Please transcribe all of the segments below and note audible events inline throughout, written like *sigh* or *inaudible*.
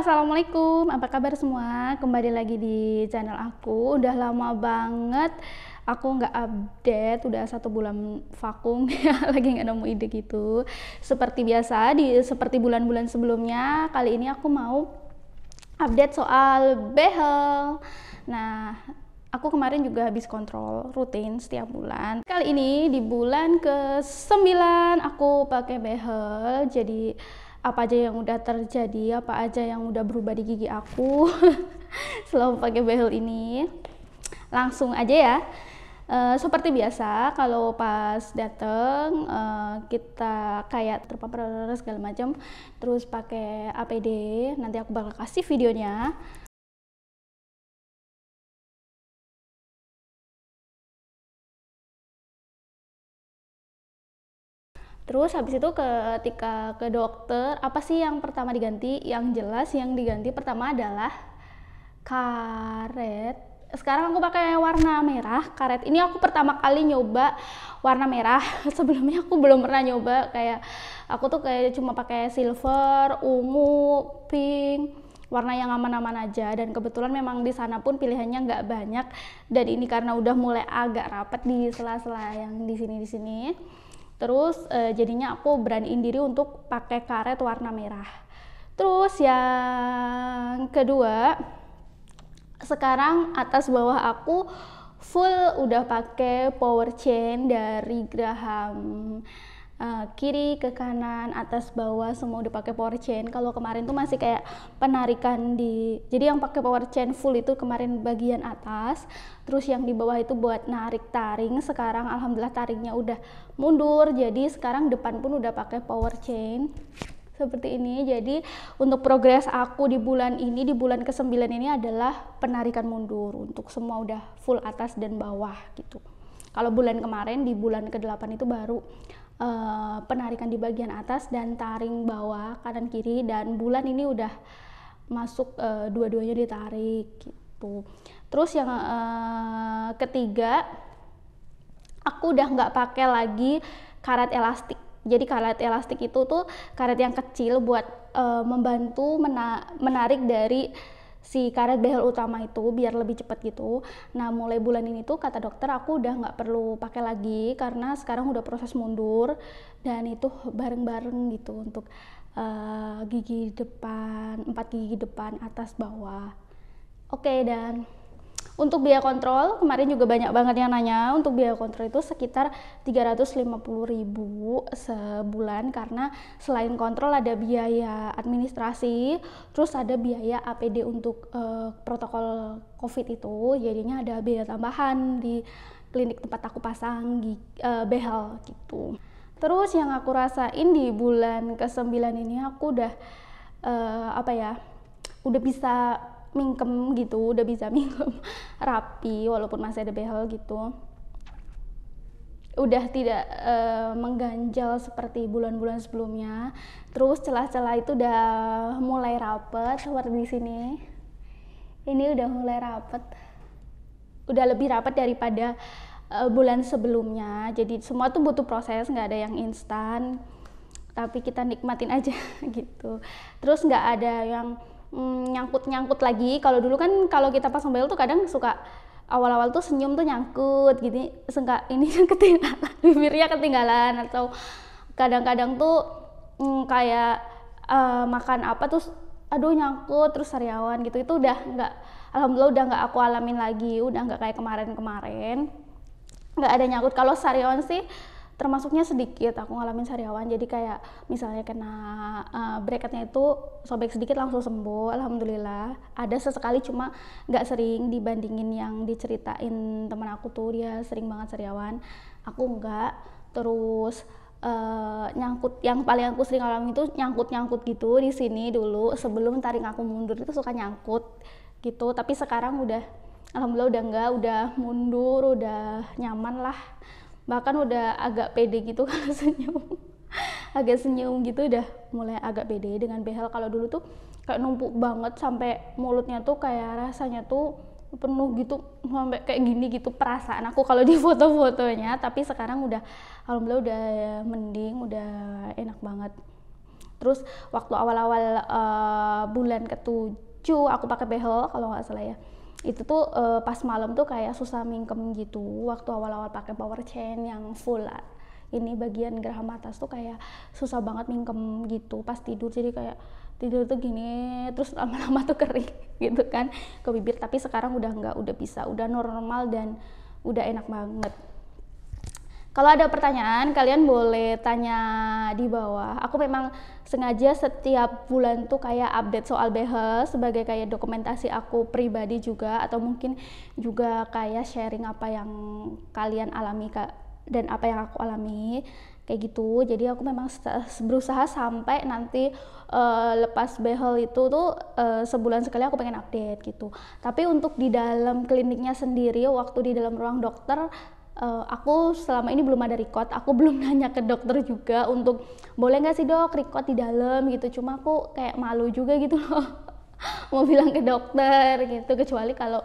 assalamualaikum. Apa kabar semua? Kembali lagi di channel aku. Udah lama banget aku nggak update. Udah satu bulan vakum *laughs* ya, lagi nggak nemu ide gitu. Seperti biasa di seperti bulan-bulan sebelumnya, kali ini aku mau update soal behel. Nah, Aku kemarin juga habis kontrol rutin setiap bulan. Kali ini di bulan ke-9 aku pakai behel. Jadi apa aja yang udah terjadi, apa aja yang udah berubah di gigi aku *laughs* selama pakai behel ini. Langsung aja ya. Uh, seperti biasa, kalau pas dateng uh, kita kayak terpapar segala macam, terus pakai APD. Nanti aku bakal kasih videonya. Terus habis itu ketika ke dokter, apa sih yang pertama diganti? Yang jelas yang diganti pertama adalah karet. Sekarang aku pakai warna merah karet. Ini aku pertama kali nyoba warna merah. *laughs* Sebelumnya aku belum pernah nyoba kayak aku tuh kayak cuma pakai silver, ungu, pink, warna yang aman-aman aja dan kebetulan memang di sana pun pilihannya nggak banyak dan ini karena udah mulai agak rapat di sela-sela yang di sini di sini Terus eh, jadinya aku beraniin diri untuk pakai karet warna merah. Terus yang kedua, sekarang atas bawah aku full udah pakai power chain dari Graham Eh, kiri ke kanan atas bawah semua udah pakai power chain kalau kemarin tuh masih kayak penarikan di jadi yang pakai power chain full itu kemarin bagian atas terus yang di bawah itu buat narik taring sekarang alhamdulillah taringnya udah mundur jadi sekarang depan pun udah pakai power chain seperti ini. Jadi untuk progres aku di bulan ini di bulan ke-9 ini adalah penarikan mundur untuk semua udah full atas dan bawah gitu. Kalau bulan kemarin di bulan ke-8 itu baru Eh, penarikan di bagian atas dan taring bawah kanan kiri dan bulan ini udah masuk e, dua-duanya ditarik gitu. Terus yang e, ketiga aku udah nggak pakai lagi karet elastik. Jadi karet elastik itu tuh karet yang kecil buat e, membantu mena menarik dari si karet behel utama itu biar lebih cepat gitu. Nah mulai bulan ini tuh kata dokter aku udah nggak perlu pakai lagi karena sekarang udah proses mundur dan itu bareng-bareng gitu untuk uh, gigi depan, empat gigi depan, atas, bawah. Oke okay, dan untuk biaya kontrol kemarin juga banyak banget yang nanya untuk biaya kontrol itu sekitar 350.000 sebulan karena selain kontrol ada biaya administrasi terus ada biaya APD untuk uh, protokol COVID itu jadinya ada biaya tambahan di klinik tempat aku pasang di uh, eh, behel gitu terus yang aku rasain di bulan ke-9 ini aku udah uh, apa ya udah bisa mingkem gitu udah bisa mingkem *laughs* rapi walaupun masih ada behel gitu udah tidak uh, mengganjal seperti bulan-bulan sebelumnya terus celah-celah itu udah mulai rapet seperti di sini ini udah mulai rapet udah lebih rapat daripada uh, bulan sebelumnya jadi semua tuh butuh proses nggak ada yang instan tapi kita nikmatin aja *laughs* gitu terus nggak ada yang Mm, nyangkut-nyangkut lagi. Kalau dulu kan kalau kita pasang bel tuh kadang suka awal-awal tuh senyum tuh nyangkut gitu. sengka ini kan *laughs* ketinggalan, bibirnya ketinggalan atau kadang-kadang tuh mm, kayak uh, makan apa terus aduh nyangkut terus sariawan gitu itu udah nggak alhamdulillah udah nggak aku alamin lagi udah nggak kayak kemarin-kemarin nggak ada nyangkut kalau sariawan sih termasuknya sedikit aku ngalamin sariawan jadi kayak misalnya kena uh, bracketnya itu sobek sedikit langsung sembuh alhamdulillah ada sesekali cuma nggak sering dibandingin yang diceritain teman aku tuh dia sering banget sariawan aku nggak terus uh, nyangkut yang paling aku sering alami itu nyangkut nyangkut gitu di sini dulu sebelum taring aku mundur itu suka nyangkut gitu tapi sekarang udah alhamdulillah udah nggak udah mundur udah nyaman lah bahkan udah agak pede gitu *laughs* kalau senyum agak senyum gitu udah mulai agak pede dengan behel kalau dulu tuh kayak numpuk banget sampai mulutnya tuh kayak rasanya tuh penuh gitu sampai kayak gini gitu perasaan aku kalau di *laughs* foto-fotonya tapi sekarang udah alhamdulillah udah mending udah enak banget terus waktu awal-awal uh, bulan ketujuh aku pakai behel kalau nggak salah ya itu tuh uh, pas malam tuh kayak susah mingkem gitu waktu awal-awal pakai power chain yang full lah. ini bagian geraham atas tuh kayak susah banget mingkem gitu pas tidur jadi kayak tidur tuh gini terus lama-lama tuh kering *laughs* gitu kan ke bibir tapi sekarang udah nggak udah bisa udah normal dan udah enak banget kalau ada pertanyaan, kalian boleh tanya di bawah. Aku memang sengaja setiap bulan tuh kayak update soal behel sebagai kayak dokumentasi aku pribadi juga atau mungkin juga kayak sharing apa yang kalian alami dan apa yang aku alami kayak gitu. Jadi aku memang berusaha sampai nanti uh, lepas behel itu tuh uh, sebulan sekali aku pengen update gitu. Tapi untuk di dalam kliniknya sendiri waktu di dalam ruang dokter uh, aku selama ini belum ada record, aku *laughs* belum nanya ke dokter juga untuk boleh nggak sih dok record di dalam gitu. Cuma aku kayak malu juga gitu loh *laughs* mau bilang ke dokter gitu kecuali kalau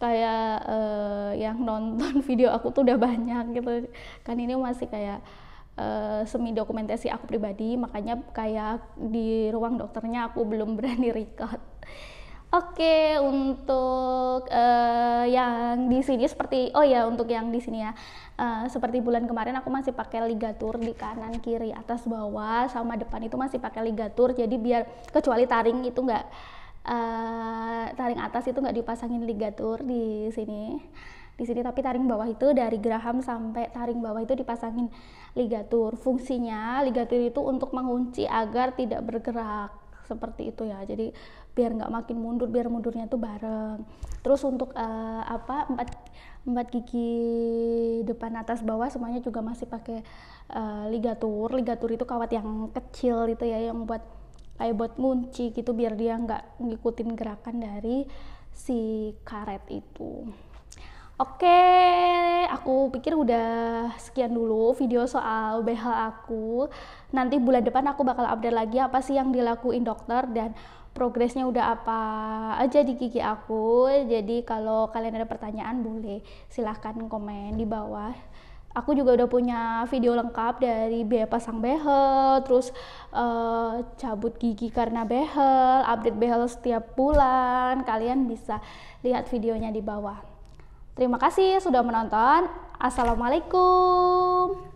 kayak uh, yang nonton *laughs* video aku tuh udah banyak gitu kan ini masih kayak eh, semi dokumentasi aku pribadi makanya kayak di ruang dokternya aku belum berani record Oke, untuk uh, yang di sini seperti oh ya untuk yang di sini ya. Uh, seperti bulan kemarin aku masih pakai ligatur di kanan kiri, atas bawah sama depan itu masih pakai ligatur. Jadi biar kecuali taring itu enggak uh, eh, taring atas itu enggak dipasangin ligatur di sini. Di sini tapi taring bawah itu dari Graham sampai taring bawah itu dipasangin ligatur. Fungsinya ligatur itu untuk mengunci agar tidak bergerak seperti itu ya jadi biar nggak makin mundur biar mundurnya itu bareng terus untuk uh, apa empat empat gigi depan atas bawah semuanya juga masih pakai uh, eh, ligatur ligatur itu kawat yang kecil itu ya yang buat kayak buat ngunci gitu biar dia nggak ngikutin gerakan dari si karet itu. Oke, aku pikir udah sekian dulu video soal BH aku. Nanti bulan depan aku bakal update lagi apa sih yang dilakuin dokter dan progresnya udah apa aja di gigi aku. Jadi kalau kalian ada pertanyaan boleh silahkan komen di bawah. Aku juga udah punya video lengkap dari biaya pasang behel, terus uh, cabut gigi karena behel, update behel setiap bulan. Kalian bisa lihat videonya di bawah. Terima kasih sudah menonton. Assalamualaikum.